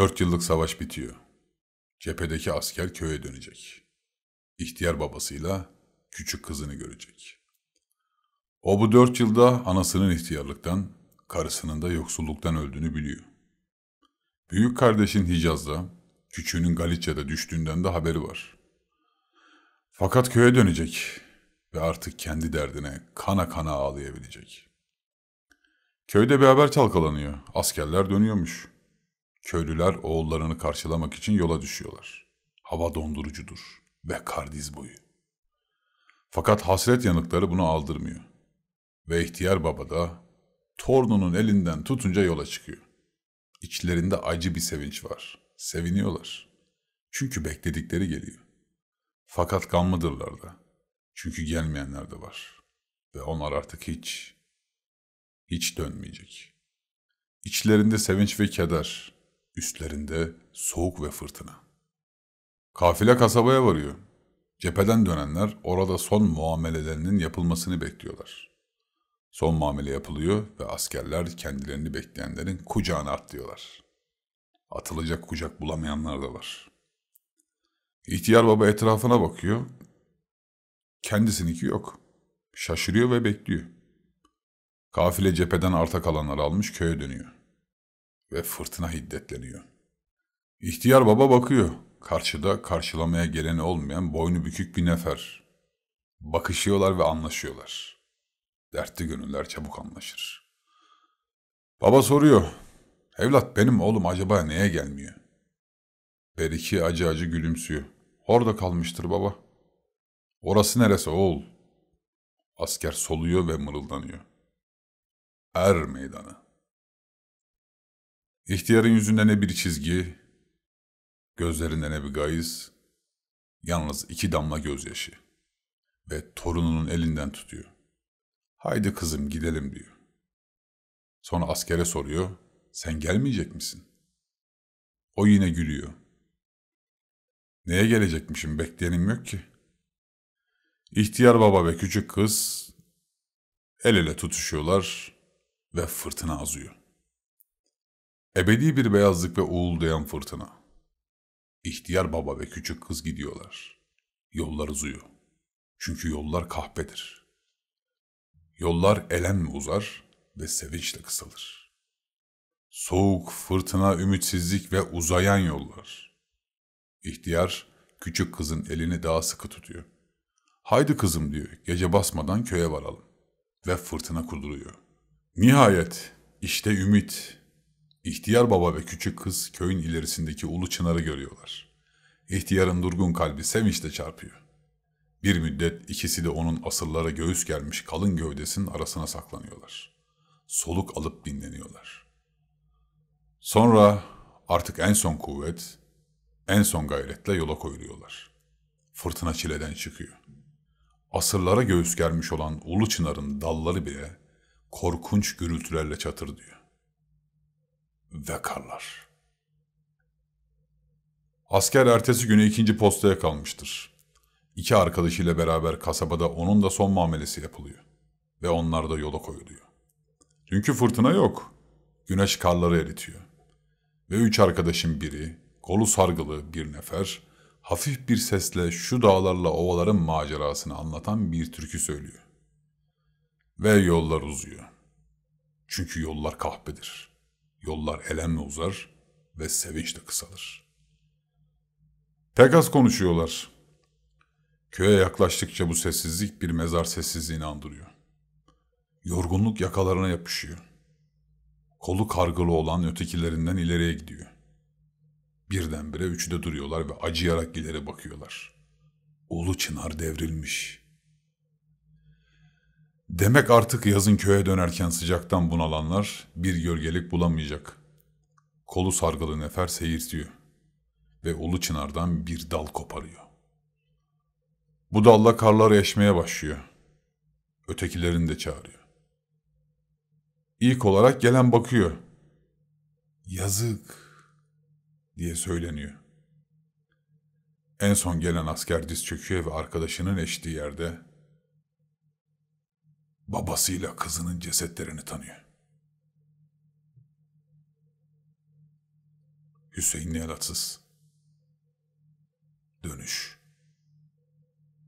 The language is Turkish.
Dört yıllık savaş bitiyor. Cephedeki asker köye dönecek. İhtiyar babasıyla küçük kızını görecek. O bu dört yılda anasının ihtiyarlıktan, karısının da yoksulluktan öldüğünü biliyor. Büyük kardeşin Hicaz'da, küçüğünün Galicia'da düştüğünden de haberi var. Fakat köye dönecek ve artık kendi derdine kana kana ağlayabilecek. Köyde bir haber çalkalanıyor, askerler dönüyormuş. Köylüler oğullarını karşılamak için yola düşüyorlar. Hava dondurucudur ve kardiz boyu. Fakat hasret yanıkları bunu aldırmıyor. Ve ihtiyar baba da tornunun elinden tutunca yola çıkıyor. İçlerinde acı bir sevinç var. Seviniyorlar. Çünkü bekledikleri geliyor. Fakat gamlıdırlar da. Çünkü gelmeyenler de var. Ve onlar artık hiç, hiç dönmeyecek. İçlerinde sevinç ve keder, üstlerinde soğuk ve fırtına. Kafile kasabaya varıyor. Cepheden dönenler orada son muamelelerinin yapılmasını bekliyorlar. Son muamele yapılıyor ve askerler kendilerini bekleyenlerin kucağına atlıyorlar. Atılacak kucak bulamayanlar da var. İhtiyar baba etrafına bakıyor. Kendisininki yok. Şaşırıyor ve bekliyor. Kafile cepheden arta kalanları almış köye dönüyor ve fırtına hiddetleniyor. İhtiyar baba bakıyor. Karşıda karşılamaya geleni olmayan boynu bükük bir nefer. Bakışıyorlar ve anlaşıyorlar. Dertli gönüller çabuk anlaşır. Baba soruyor. Evlat benim oğlum acaba neye gelmiyor? Beriki acı acı gülümsüyor. Orada kalmıştır baba. Orası neresi oğul? Asker soluyor ve mırıldanıyor. Er meydanı. İhtiyarın yüzünde ne bir çizgi, gözlerinde ne bir gayiz, yalnız iki damla gözyaşı ve torununun elinden tutuyor. Haydi kızım gidelim diyor. Sonra askere soruyor, sen gelmeyecek misin? O yine gülüyor. Neye gelecekmişim bekleyenim yok ki. İhtiyar baba ve küçük kız el ele tutuşuyorlar ve fırtına azıyor. Ebedi bir beyazlık ve uğuldayan fırtına. İhtiyar baba ve küçük kız gidiyorlar. Yollar uzuyor. Çünkü yollar kahpedir. Yollar elenme uzar ve sevinçle kısalır. Soğuk, fırtına, ümitsizlik ve uzayan yollar. İhtiyar küçük kızın elini daha sıkı tutuyor. Haydi kızım diyor, gece basmadan köye varalım. Ve fırtına kuduruyor. Nihayet, işte ümit, İhtiyar baba ve küçük kız köyün ilerisindeki ulu çınarı görüyorlar. İhtiyarın durgun kalbi sevinçle çarpıyor. Bir müddet ikisi de onun asırlara göğüs gelmiş kalın gövdesinin arasına saklanıyorlar. Soluk alıp dinleniyorlar. Sonra artık en son kuvvet, en son gayretle yola koyuluyorlar. Fırtına çileden çıkıyor. Asırlara göğüs gelmiş olan ulu çınarın dalları bile korkunç gürültülerle çatır diyor. Vekarlar. Asker ertesi günü ikinci postaya kalmıştır. İki arkadaşıyla beraber kasabada onun da son muamelesi yapılıyor. Ve onlar da yola koyuluyor. Çünkü fırtına yok. Güneş karları eritiyor. Ve üç arkadaşın biri, kolu sargılı bir nefer, hafif bir sesle şu dağlarla ovaların macerasını anlatan bir türkü söylüyor. Ve yollar uzuyor. Çünkü yollar kahpedir. Yollar elenme uzar ve sevinç de kısalır. Pek az konuşuyorlar. Köye yaklaştıkça bu sessizlik bir mezar sessizliğini andırıyor. Yorgunluk yakalarına yapışıyor. Kolu kargılı olan ötekilerinden ileriye gidiyor. Birdenbire üçü de duruyorlar ve acıyarak ileri bakıyorlar. Ulu çınar devrilmiş. Demek artık yazın köye dönerken sıcaktan bunalanlar bir gölgelik bulamayacak. Kolu sargılı nefer seyirtiyor ve ulu çınardan bir dal koparıyor. Bu dalla karlar eşmeye başlıyor. Ötekilerini de çağırıyor. İlk olarak gelen bakıyor. Yazık diye söyleniyor. En son gelen asker diz çöküyor ve arkadaşının eştiği yerde babasıyla kızının cesetlerini tanıyor. Hüseyin Nihat Dönüş